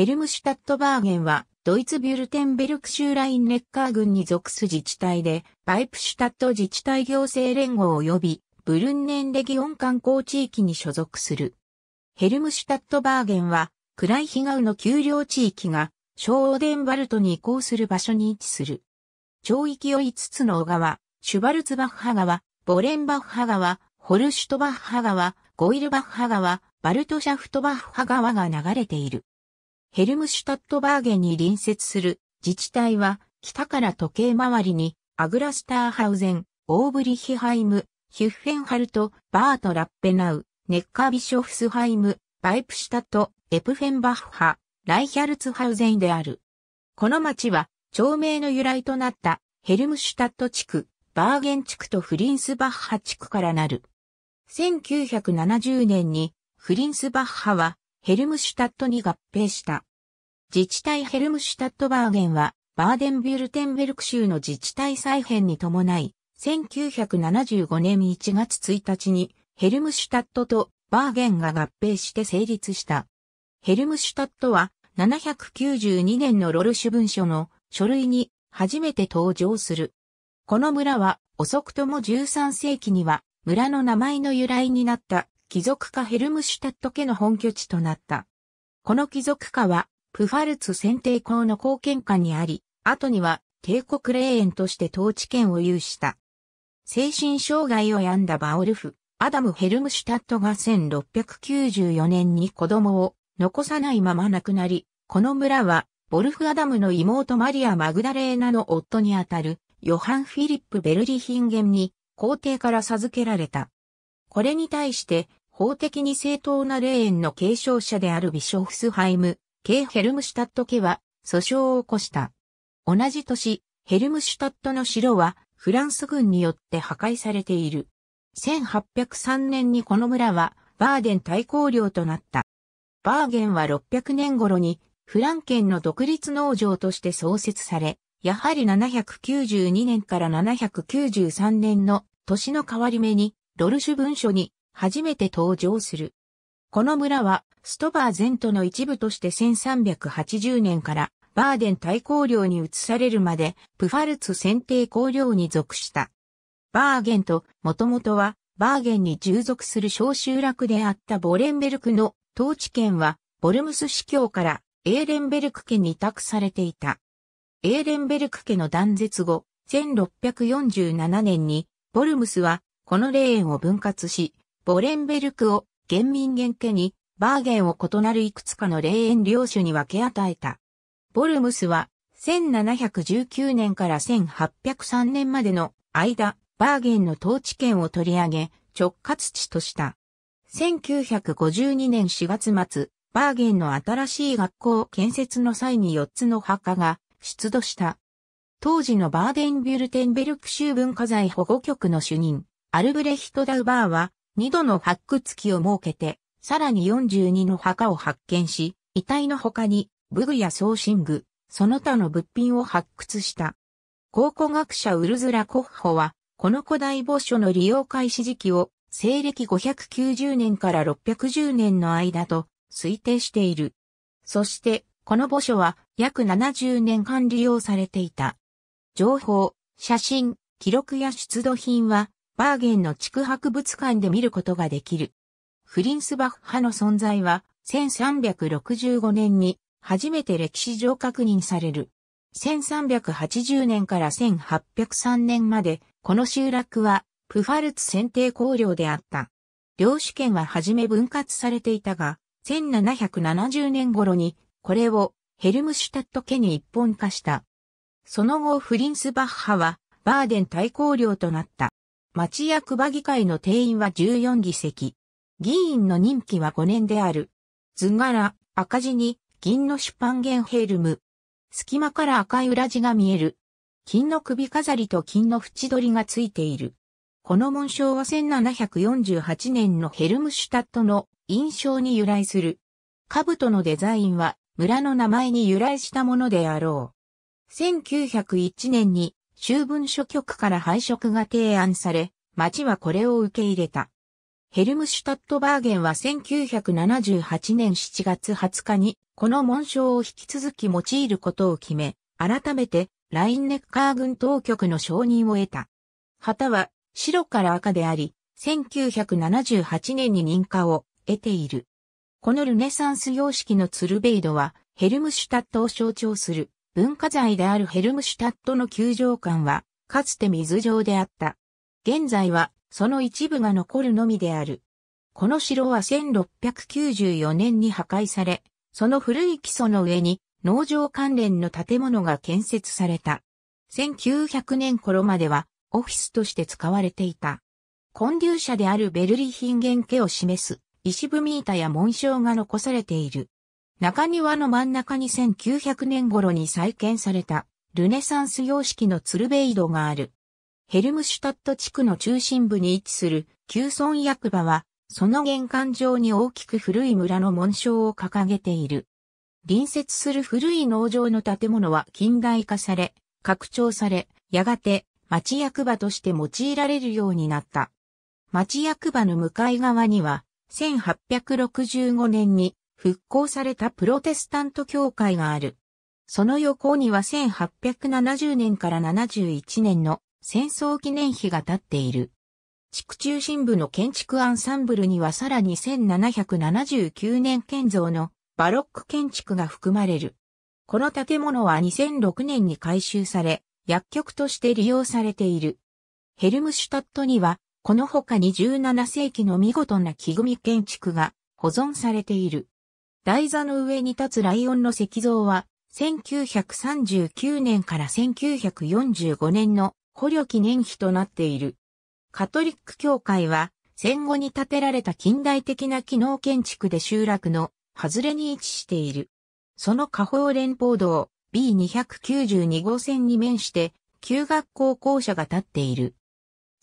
ヘルムシュタットバーゲンは、ドイツビュルテンベルク州ラインネッカー郡に属す自治体で、バイプシュタット自治体行政連合及び、ブルンネンレギオン観光地域に所属する。ヘルムシュタットバーゲンは、クライヒガウの丘陵地域が、小オーデンバルトに移行する場所に位置する。町域を5つの小川、シュバルツバッハ川、ボレンバッハ川、ホルシュトバッハ川、ゴイルバッハ川、バルトシャフトバッハ川が流れている。ヘルムシュタットバーゲンに隣接する自治体は、北から時計回りに、アグラスターハウゼン、オーブリヒハイム、ヒュッフェンハルト、バートラッペナウ、ネッカービショフスハイム、バイプシュタット、エプフェンバッハ、ライヒャルツハウゼンである。この町は、町名の由来となったヘルムシュタット地区、バーゲン地区とフリンスバッハ地区からなる。1970年にフリンスバッハはヘルムシュタットに合併した。自治体ヘルムシュタットバーゲンは、バーデンビュルテンベルク州の自治体再編に伴い、1975年1月1日に、ヘルムシュタットとバーゲンが合併して成立した。ヘルムシュタットは、792年のロルシュ文書の書類に初めて登場する。この村は、遅くとも13世紀には、村の名前の由来になった貴族家ヘルムシュタット家の本拠地となった。この貴族家はプファルツ選定校の貢献下にあり、後には帝国霊園として統治権を有した。精神障害を病んだバオルフ、アダム・ヘルムシュタットが1694年に子供を残さないまま亡くなり、この村は、ボルフ・アダムの妹マリア・マグダレーナの夫にあたる、ヨハン・フィリップ・ベルリヒンゲンに、皇帝から授けられた。これに対して、法的に正当な霊園の継承者であるビショフスハイム、ケ K. ヘルムシュタット家は訴訟を起こした。同じ年、ヘルムシュタットの城はフランス軍によって破壊されている。1803年にこの村はバーデン大抗領となった。バーゲンは600年頃にフランケンの独立農場として創設され、やはり792年から793年の年の変わり目にロルシュ文書に初めて登場する。この村はストバーゼントの一部として1380年からバーデン大公領に移されるまでプファルツ選定公領に属した。バーゲンともともとはバーゲンに従属する小集落であったボレンベルクの統治権はボルムス司教からエーレンベルク家に委託されていた。エーレンベルク家の断絶後、1647年にボルムスはこの霊園を分割し、ボレンベルクを現民元家にバーゲンを異なるいくつかの霊園領主に分け与えた。ボルムスは、1719年から1803年までの間、バーゲンの統治権を取り上げ、直轄地とした。1952年4月末、バーゲンの新しい学校建設の際に4つの墓が出土した。当時のバーデンビュルテンベルク州文化財保護局の主任、アルブレヒト・ダウバーは、2度の発掘期を設けて、さらに42の墓を発見し、遺体の他に武具や装身具、その他の物品を発掘した。考古学者ウルズラ・コッホは、この古代墓所の利用開始時期を西暦590年から610年の間と推定している。そして、この墓所は約70年間利用されていた。情報、写真、記録や出土品は、バーゲンの地区博物館で見ることができる。フリンスバッハの存在は、1365年に初めて歴史上確認される。1380年から1803年まで、この集落は、プファルツ選定公領であった。領主権は初め分割されていたが、1770年頃に、これをヘルムシュタット家に一本化した。その後フリンスバッハは、バーデン大公領となった。町役場議会の定員は14議席。議員の任期は5年である。図柄、赤字に、銀の出版パゲンヘルム。隙間から赤い裏地が見える。金の首飾りと金の縁取りがついている。この紋章は1748年のヘルムシュタットの印象に由来する。兜のデザインは村の名前に由来したものであろう。1901年に修文書局から配色が提案され、町はこれを受け入れた。ヘルムシュタットバーゲンは1978年7月20日に、この紋章を引き続き用いることを決め、改めて、ラインネッカー軍当局の承認を得た。旗は、白から赤であり、1978年に認可を得ている。このルネサンス様式のツルベイドは、ヘルムシュタットを象徴する文化財であるヘルムシュタットの球場館は、かつて水上であった。現在はその一部が残るのみである。この城は1694年に破壊され、その古い基礎の上に農場関連の建物が建設された。1900年頃まではオフィスとして使われていた。混流者であるベルリヒンゲン家を示す石踏み板や紋章が残されている。中庭の真ん中に1900年頃に再建されたルネサンス様式のツルベイドがある。ヘルムシュタット地区の中心部に位置する旧村役場は、その玄関上に大きく古い村の紋章を掲げている。隣接する古い農場の建物は近代化され、拡張され、やがて町役場として用いられるようになった。町役場の向かい側には、1865年に復興されたプロテスタント教会がある。その横には1870年から71年の戦争記念碑が建っている。地区中心部の建築アンサンブルにはさらに1779年建造のバロック建築が含まれる。この建物は2006年に改修され、薬局として利用されている。ヘルムシュタットには、この他に17世紀の見事な木組建築が保存されている。台座の上に立つライオンの石像は、1939年から1945年の捕虜記念碑となっている。カトリック教会は戦後に建てられた近代的な機能建築で集落の外れに位置している。その下方連邦道 B292 号線に面して旧学校校舎が建っている。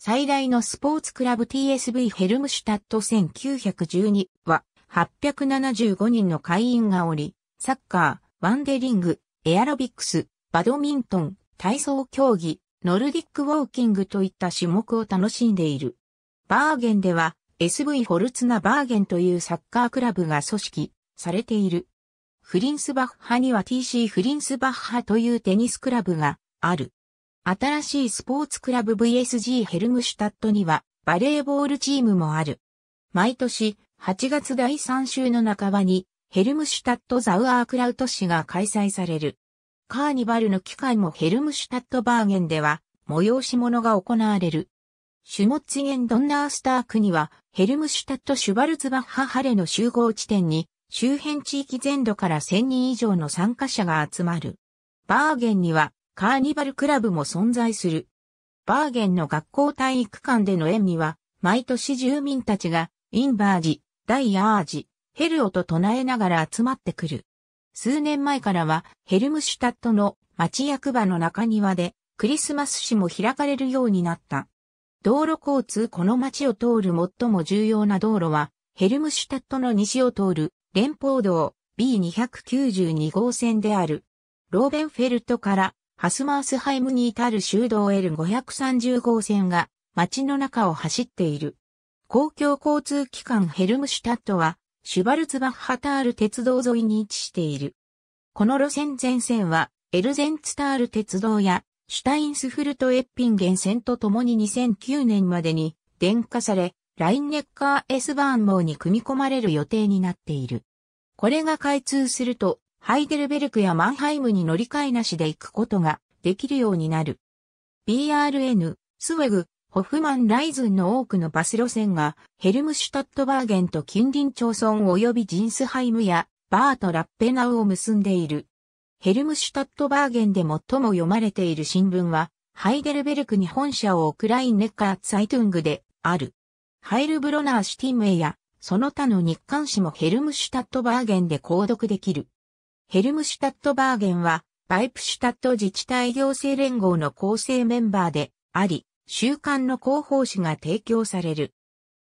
最大のスポーツクラブ TSV ヘルムシュタット1912は875人の会員がおり、サッカー、ワンデリング、エアロビクス、バドミントン、体操競技、ノルディックウォーキングといった種目を楽しんでいる。バーゲンでは SV フォルツナバーゲンというサッカークラブが組織されている。フリンスバッハには TC フリンスバッハというテニスクラブがある。新しいスポーツクラブ VSG ヘルムシュタットにはバレーボールチームもある。毎年8月第3週の半ばにヘルムシュタットザウアークラウト市が開催される。カーニバルの機会もヘルムシュタットバーゲンでは催し物が行われる。シュモッツゲンドンナースタークにはヘルムシュタットシュバルツバッハハレの集合地点に周辺地域全土から1000人以上の参加者が集まる。バーゲンにはカーニバルクラブも存在する。バーゲンの学校体育館での演には毎年住民たちがインバージ、ダイヤージ、ヘルオと唱えながら集まってくる。数年前からはヘルムシュタットの町役場の中庭でクリスマス市も開かれるようになった。道路交通この町を通る最も重要な道路はヘルムシュタットの西を通る連邦道 B292 号線である。ローベンフェルトからハスマースハイムに至る修道 L530 号線が町の中を走っている。公共交通機関ヘルムシュタットはシュバルツバッハタール鉄道沿いに位置している。この路線全線は、エルゼンツタール鉄道や、シュタインスフルトエッピンゲン線とともに2009年までに、電化され、ラインネッカー S バーン網に組み込まれる予定になっている。これが開通すると、ハイデルベルクやマンハイムに乗り換えなしで行くことができるようになる。BRN、スウェグ、ホフマンライズンの多くのバス路線が、ヘルムシュタットバーゲンと近隣町村及びジンスハイムや、バーとラッペナウを結んでいる。ヘルムシュタットバーゲンで最も読まれている新聞は、ハイデルベルクに本社を置くラインネッカーツイトゥングである。ハイルブロナーシティムエや、その他の日刊誌もヘルムシュタットバーゲンで購読できる。ヘルムシュタットバーゲンは、バイプシュタット自治体行政連合の構成メンバーであり、週刊の広報誌が提供される。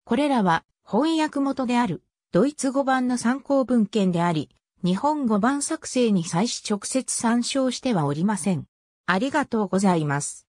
これらは翻訳元であるドイツ語版の参考文献であり、日本語版作成に際し直接参照してはおりません。ありがとうございます。